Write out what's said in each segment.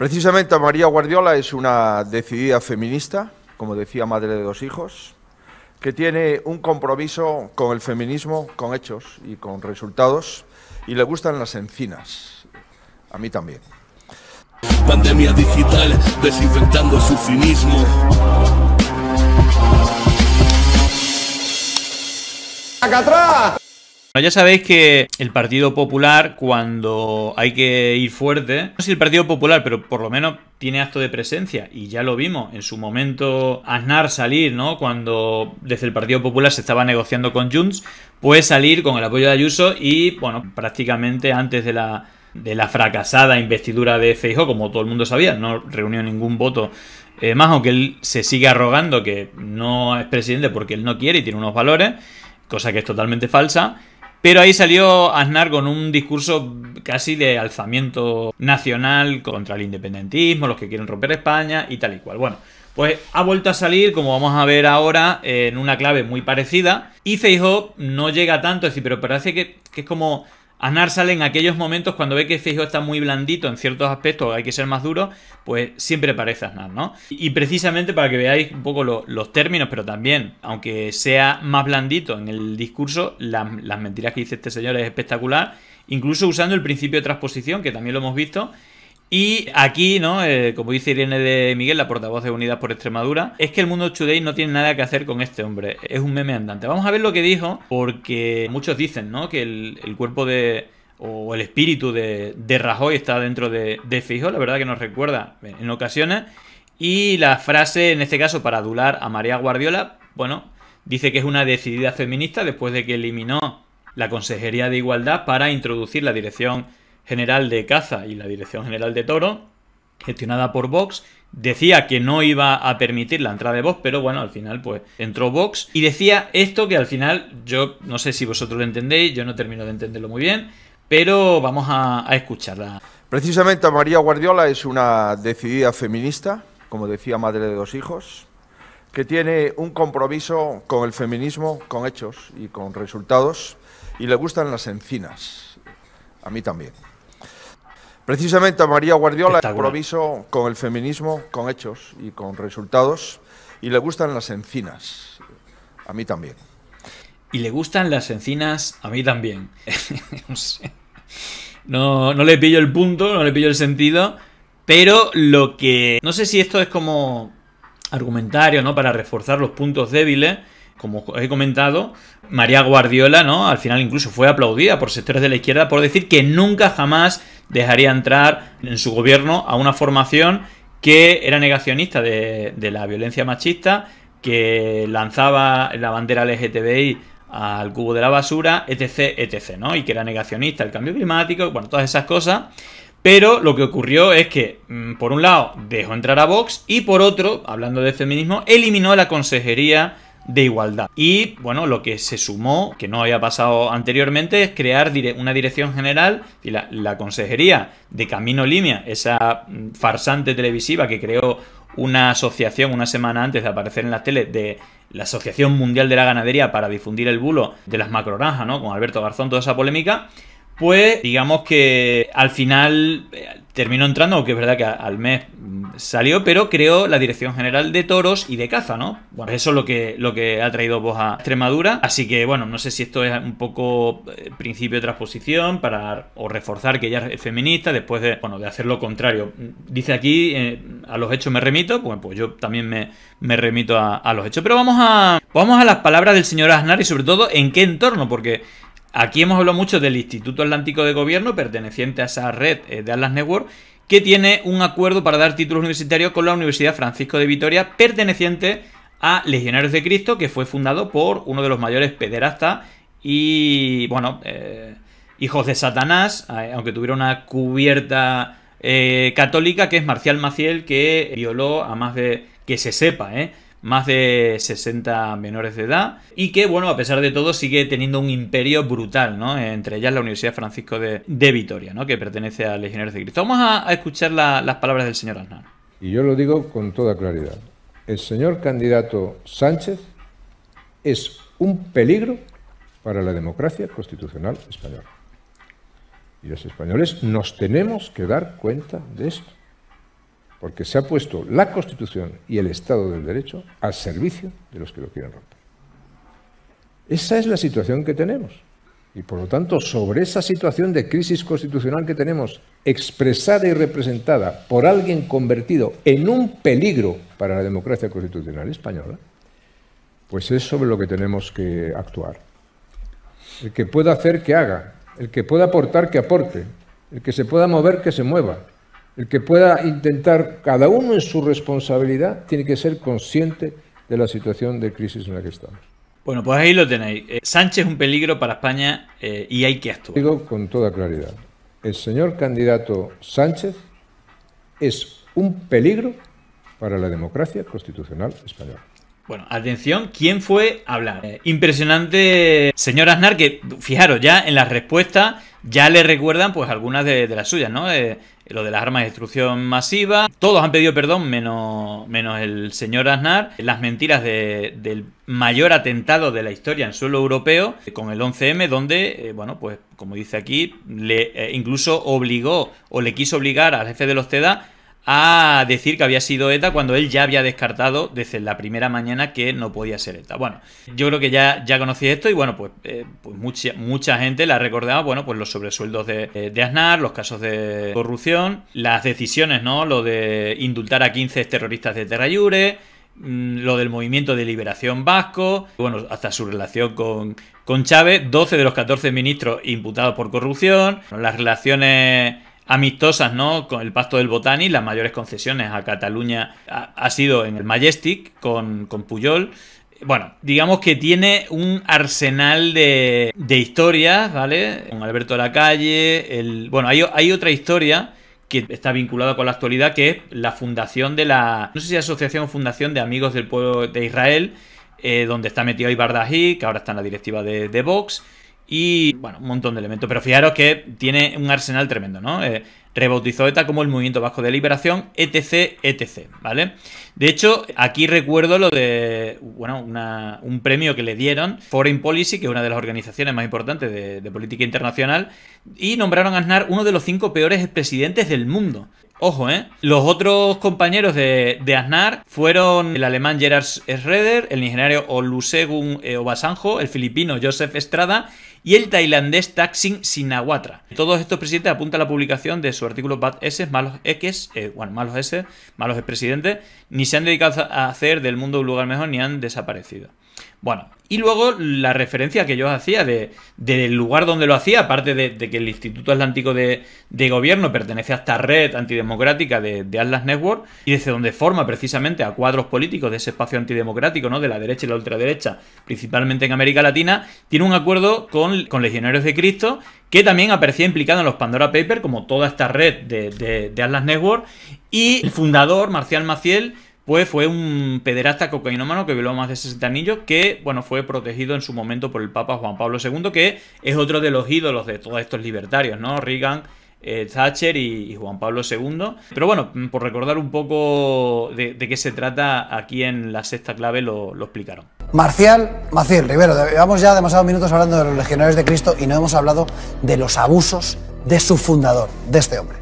Precisamente María Guardiola es una decidida feminista, como decía, madre de dos hijos, que tiene un compromiso con el feminismo, con hechos y con resultados, y le gustan las encinas. A mí también. Pandemia digital, desinfectando su finismo. Ya sabéis que el Partido Popular, cuando hay que ir fuerte, no sé el Partido Popular, pero por lo menos tiene acto de presencia y ya lo vimos en su momento Aznar salir, ¿no? Cuando desde el Partido Popular se estaba negociando con Junts, puede salir con el apoyo de Ayuso y, bueno, prácticamente antes de la de la fracasada investidura de Feijóo, como todo el mundo sabía, no reunió ningún voto eh, más, aunque él se sigue arrogando que no es presidente porque él no quiere y tiene unos valores, cosa que es totalmente falsa. Pero ahí salió Aznar con un discurso casi de alzamiento nacional contra el independentismo, los que quieren romper España y tal y cual. Bueno, pues ha vuelto a salir, como vamos a ver ahora, en una clave muy parecida. Y Feijóo no llega tanto, es decir, pero parece que, que es como Anar sale en aquellos momentos cuando ve que Feijóo está muy blandito en ciertos aspectos, hay que ser más duro, pues siempre parece Aznar, ¿no? Y precisamente para que veáis un poco los términos, pero también, aunque sea más blandito en el discurso, las mentiras que dice este señor es espectacular, incluso usando el principio de transposición, que también lo hemos visto, y aquí, ¿no? Eh, como dice Irene de Miguel, la portavoz de Unidas por Extremadura, es que el mundo today no tiene nada que hacer con este hombre. Es un meme andante. Vamos a ver lo que dijo, porque muchos dicen, ¿no? Que el, cuerpo de o el espíritu de, Rajoy está dentro de, de, Fijo, la verdad que nos recuerda en ocasiones. Y la frase, en este caso, para adular a María Guardiola, bueno, dice que es una decidida feminista después de que eliminó la Consejería de Igualdad para introducir la Dirección General de Caza y la Dirección General de Toro, gestionada por Vox, decía que no iba a permitir la entrada de Vox, pero bueno, al final pues entró Vox y decía esto que al final yo no sé si vosotros lo entendéis, yo no termino de entenderlo muy bien, pero vamos a, a escucharla. Precisamente María Guardiola es una decidida feminista, como decía, madre de dos hijos, que tiene un compromiso con el feminismo, con hechos y con resultados, y le gustan las encinas. A mí también. Precisamente a María Guardiola improviso con el feminismo, con hechos y con resultados, y le gustan las encinas. A mí también. Y le gustan las encinas, a mí también. no, no, no le pillo el punto, no le pillo el sentido, pero lo que... No sé si esto es como argumentario, ¿no? Para reforzar los puntos débiles como os he comentado, María Guardiola, ¿no? Al final incluso fue aplaudida por sectores de la izquierda por decir que nunca jamás dejaría entrar en su gobierno a una formación que era negacionista de, la violencia machista, que lanzaba la bandera LGTBI al cubo de la basura, etc, etc, Y que era negacionista el cambio climático, bueno, todas esas cosas. Pero lo que ocurrió es que, mm, por un lado, dejó entrar a Vox y por otro, hablando de feminismo, eliminó la consejería de igualdad. Y bueno, lo que se sumó, que no había pasado anteriormente, es crear una dirección general y la, consejería de Camino Línea, esa mm, farsante televisiva que creó una asociación una semana antes de aparecer en las tele de la Asociación Mundial de la Ganadería para difundir el bulo de las macroranjas, ¿no? Con Alberto Garzón, toda esa polémica pues digamos que al final eh, terminó entrando, aunque es verdad que al mes mm, salió, pero creó la Dirección General de Toros y de Caza, ¿no? Bueno, eso es lo que, lo que ha traído vos a Extremadura, así que bueno, no sé si esto es un poco eh, principio de transposición para o reforzar que ella es feminista después de, bueno, de hacer lo contrario. Mm, dice aquí, eh, a los hechos me remito, pues, pues yo también me, remito a, a, los hechos, pero vamos a, vamos a las palabras del señor Aznar y sobre todo en qué entorno, porque Aquí hemos hablado mucho del Instituto Atlántico de Gobierno, perteneciente a esa red eh, de Atlas Network, que tiene un acuerdo para dar títulos universitarios con la Universidad Francisco de Vitoria, perteneciente a Legionarios de Cristo, que fue fundado por uno de los mayores pederastas y, bueno, eh, hijos de Satanás, eh, aunque tuviera una cubierta católica, que es Marcial Maciel, que violó a más de... que se sepa, ¿eh? más de 60 menores de edad y que, bueno, a pesar de todo sigue teniendo un imperio brutal, ¿no? Entre ellas la Universidad Francisco de, Vitoria, ¿no? Que pertenece a Legionarios de Cristo. Vamos a, escuchar las palabras del señor Aznar. Y yo lo digo con toda claridad. El señor candidato Sánchez es un peligro para la democracia constitucional española. Y los españoles nos tenemos que dar cuenta de esto porque se ha puesto la Constitución y el Estado del Derecho al servicio de los que lo quieren romper. Esa es la situación que tenemos. Y por lo tanto, sobre esa situación de crisis constitucional que tenemos, expresada y representada por alguien convertido en un peligro para la democracia constitucional española, pues es sobre lo que tenemos que actuar. El que pueda hacer, que haga. El que pueda aportar, que aporte. El que se pueda mover, que se mueva el que pueda intentar, cada uno en su responsabilidad, tiene que ser consciente de la situación de crisis en la que estamos. Bueno, pues ahí lo tenéis. Eh, Sánchez es un peligro para España eh, y hay que actuar. Digo con toda claridad, el señor candidato Sánchez es un peligro para la democracia constitucional española. Bueno, atención, ¿quién fue a hablar? Eh, impresionante, señor Aznar, que fijaros ya en la respuesta ya le recuerdan pues algunas de, las suyas, ¿no? Eh, lo de las armas de destrucción masiva. Todos han pedido perdón, menos, menos el señor Aznar. Las mentiras del mayor atentado de la historia en suelo europeo, eh, con el 11M, donde, eh, bueno, pues como dice aquí, le incluso obligó o le quiso obligar al jefe de los TEDA a decir que había sido ETA cuando él ya había descartado desde la primera mañana que no podía ser ETA. Bueno, yo creo que ya, ya conocí esto y bueno, pues, eh, pues mucha, mucha, gente la recordaba, bueno, pues los sobresueldos de, eh, de, Aznar, los casos de corrupción, las decisiones, ¿no? Lo de indultar a 15 terroristas de Terrayure, mm, lo del movimiento de liberación vasco, bueno, hasta su relación con, con Chávez, 12 de los 14 ministros imputados por corrupción, las relaciones amistosas, ¿no? Con el Pasto del Botani, las mayores concesiones a Cataluña ha, sido en el Majestic con, con Puyol bueno, digamos que tiene un arsenal de, historias, ¿vale? Con Alberto de la Calle, el, bueno, hay, otra historia que está vinculada con la actualidad, que es la fundación de la, no sé si asociación o fundación de Amigos del Pueblo de Israel, eh, donde está metido Dají, que ahora está en la directiva de, de Vox, y bueno, un montón de elementos. Pero fijaros que tiene un arsenal tremendo, ¿no? Eh, rebautizó ETA como el Movimiento Vasco de Liberación, etc, etc, ¿vale? De hecho, aquí recuerdo lo de, bueno, un premio que le dieron Foreign Policy, que es una de las organizaciones más importantes de, política internacional, y nombraron a Aznar uno de los cinco peores presidentes del mundo. Ojo, ¿eh? Los otros compañeros de, Aznar fueron el alemán Gerard Schroeder, el ingeniero Olusegun Obasanjo, el filipino Joseph Estrada y el tailandés Taksin Sinawatra. Todos estos presidentes apuntan a la publicación de artículos bad S, malos X, eh, bueno, malos S, malos expresidentes, ni se han dedicado a hacer del mundo un lugar mejor ni han desaparecido. Bueno, y luego la referencia que yo hacía de, del lugar donde lo hacía, aparte de, que el Instituto Atlántico de, Gobierno pertenece a esta red antidemocrática de, Atlas Network, y desde donde forma precisamente a cuadros políticos de ese espacio antidemocrático, ¿no? De la derecha y la ultraderecha, principalmente en América Latina, tiene un acuerdo con, con Legionarios de Cristo, que también aparecía implicado en los Pandora Papers, como toda esta red de, Atlas Network, y el fundador, Marcial Maciel, pues fue un pederasta cocainómano que violó más de 60 anillos que, bueno, fue protegido en su momento por el Papa Juan Pablo II, que es otro de los ídolos de todos estos libertarios, ¿no? Reagan, eh, Thatcher y, Juan Pablo II. Pero bueno, mm, por recordar un poco de, qué se trata, aquí en la sexta clave lo, lo explicaron. Marcial Maciel Rivero, llevamos ya demasiados minutos hablando de los legionarios de Cristo y no hemos hablado de los abusos de su fundador, de este hombre.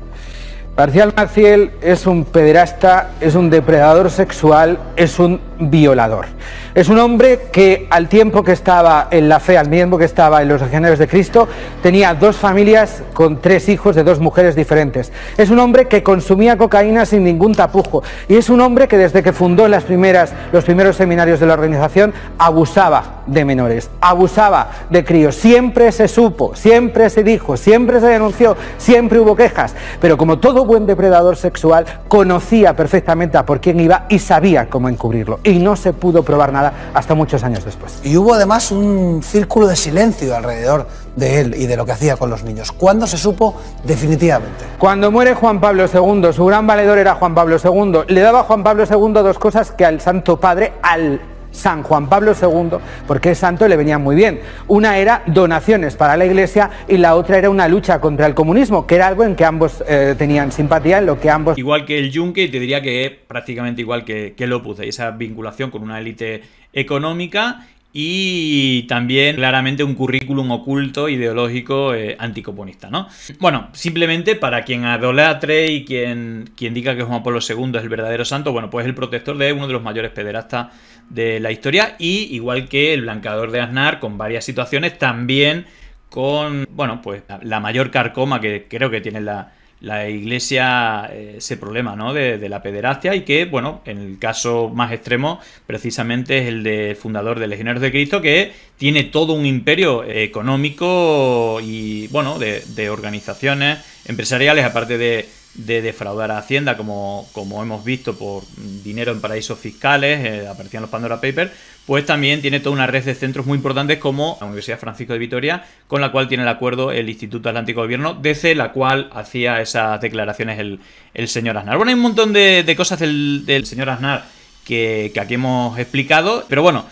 Marcial Maciel es un pederasta, es un depredador sexual, es un violador. Es un hombre que al tiempo que estaba en la fe, al tiempo que estaba en los legionarios de Cristo, tenía dos familias con tres hijos de dos mujeres diferentes. Es un hombre que consumía cocaína sin ningún tapujo y es un hombre que desde que fundó las primeras, los primeros seminarios de la organización abusaba de menores, abusaba de críos. Siempre se supo, siempre se dijo, siempre se denunció, siempre hubo quejas, pero como todo buen depredador sexual conocía perfectamente a por quién iba y sabía cómo encubrirlo y no se pudo probar nada hasta muchos años después. Y hubo además un círculo de silencio alrededor de él y de lo que hacía con los niños. ¿Cuándo se supo definitivamente? Cuando muere Juan Pablo II, su gran valedor era Juan Pablo II. Le daba a Juan Pablo II dos cosas que al Santo Padre, al San Juan Pablo II, porque es santo le venía muy bien. Una era donaciones para la Iglesia y la otra era una lucha contra el comunismo, que era algo en que ambos eh, tenían simpatía, en lo que ambos... Igual que el Yunque, te diría que prácticamente igual que, que el esa vinculación con una élite económica y también claramente un currículum oculto ideológico anticoponista, eh, anticomunista, ¿no? Bueno, simplemente para quien adolatre y quien, quien diga que Juan Pablo II es el verdadero santo, bueno, pues es el protector de uno de los mayores pederastas de la historia y igual que el blancador de Aznar con varias situaciones, también con, bueno, pues la mayor carcoma que creo que tiene la, la Iglesia eh, ese problema ¿no? de, la pederastia y que, bueno, en el caso más extremo, precisamente es el de fundador de Legionarios de Cristo, que tiene todo un imperio económico y, bueno, de, organizaciones empresariales, aparte de, defraudar a Hacienda, como, como hemos visto por dinero en paraísos fiscales, eh, aparecían los Pandora Papers, pues también tiene toda una red de centros muy importantes como la Universidad Francisco de Vitoria, con la cual tiene el acuerdo el Instituto Atlántico de Gobierno, desde la cual hacía esas declaraciones el, el señor Aznar. Bueno, hay un montón de, cosas del señor Aznar que, aquí hemos explicado. Pero bueno,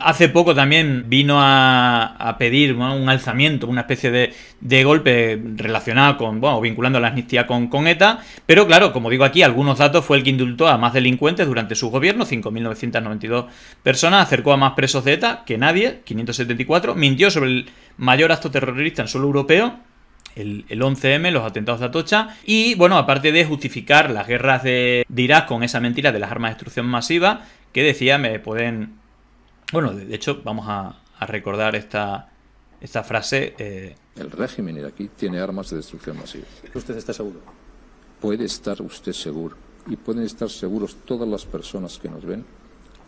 Hace poco también vino a, pedir un alzamiento, una especie de, golpe relacionado con, bueno, vinculando la amnistía con, con, ETA, pero claro, como digo aquí, algunos datos fue el que indultó a más delincuentes durante su gobierno, 5.992 personas, acercó a más presos de ETA que nadie, 574, mintió sobre el mayor acto terrorista en suelo europeo, el, 11M, los atentados de Atocha, y bueno, aparte de justificar las guerras de, Irak con esa mentira de las armas de destrucción masiva, que decía, me pueden... Bueno, de, hecho, vamos a, recordar esta, esta frase. Eh, el régimen iraquí tiene armas de destrucción masiva. ¿Usted está seguro? Puede estar usted seguro, y pueden estar seguros todas las personas que nos ven,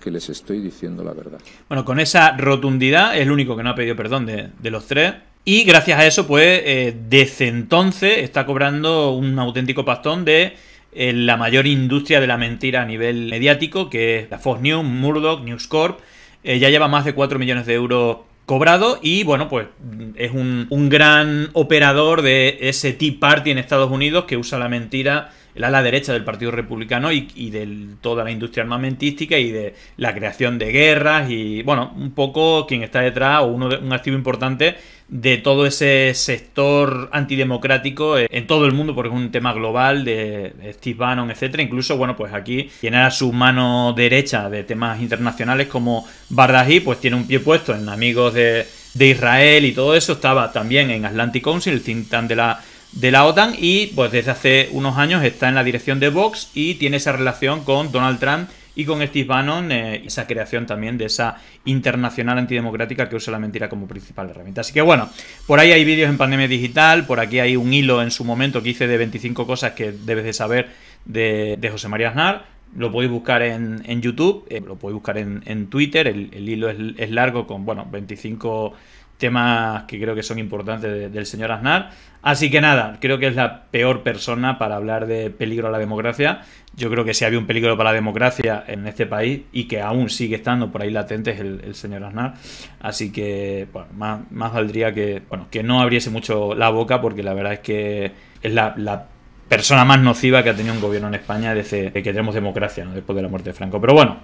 que les estoy diciendo la verdad. Bueno, con esa rotundidad, es el único que no ha pedido perdón de, de los tres, y gracias a eso, pues, eh, desde entonces está cobrando un auténtico pastón de eh, la mayor industria de la mentira a nivel mediático, que es la Fox News, Murdoch, News Corp. Eh, ya lleva más de 4 millones de euros cobrado y bueno, pues es un, un gran operador de ese Tea Party en Estados Unidos que usa la mentira la ala derecha del Partido Republicano y, de toda la industria armamentística y de la creación de guerras y, bueno, un poco quien está detrás o uno de, un activo importante de todo ese sector antidemocrático en todo el mundo, porque es un tema global de Steve Bannon, etcétera. Incluso, bueno, pues aquí quien era su mano derecha de temas internacionales como Bardají, pues tiene un pie puesto en amigos de, Israel y todo eso. Estaba también en Atlantic Council, el de la de la OTAN y pues desde hace unos años está en la dirección de Vox y tiene esa relación con Donald Trump y con Steve Bannon eh, esa creación también de esa internacional antidemocrática que usa la mentira como principal herramienta. Así que bueno, por ahí hay vídeos en Pandemia Digital, por aquí hay un hilo en su momento que hice de 25 cosas que debes de saber de, José María Aznar. Lo podéis buscar en, YouTube, eh, lo podéis buscar en, Twitter, el, hilo es, es largo con, bueno, 25 temas que creo que son importantes del señor Aznar. Así que nada, creo que es la peor persona para hablar de peligro a la democracia. Yo creo que si había un peligro para la democracia en este país y que aún sigue estando por ahí latente es el, señor Aznar. Así que bueno, más, valdría que, bueno, que no abriese mucho la boca porque la verdad es que es la, la persona más nociva que ha tenido un gobierno en España desde que tenemos democracia, después de la muerte de Franco. Pero bueno,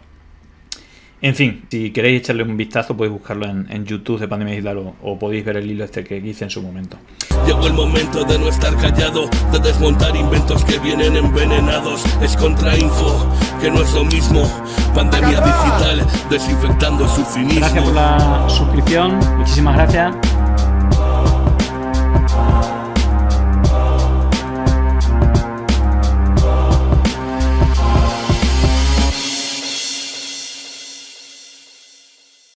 en fin, si queréis echarle un vistazo, podéis buscarlo en, YouTube de Pandemia Digital o, podéis ver el hilo este que hice en su momento. Llegó el momento de no estar callado, de desmontar inventos que vienen envenenados. Es contrainfo, que no es lo mismo. Pandemia digital, desinfectando su fin Gracias por la suscripción, muchísimas gracias.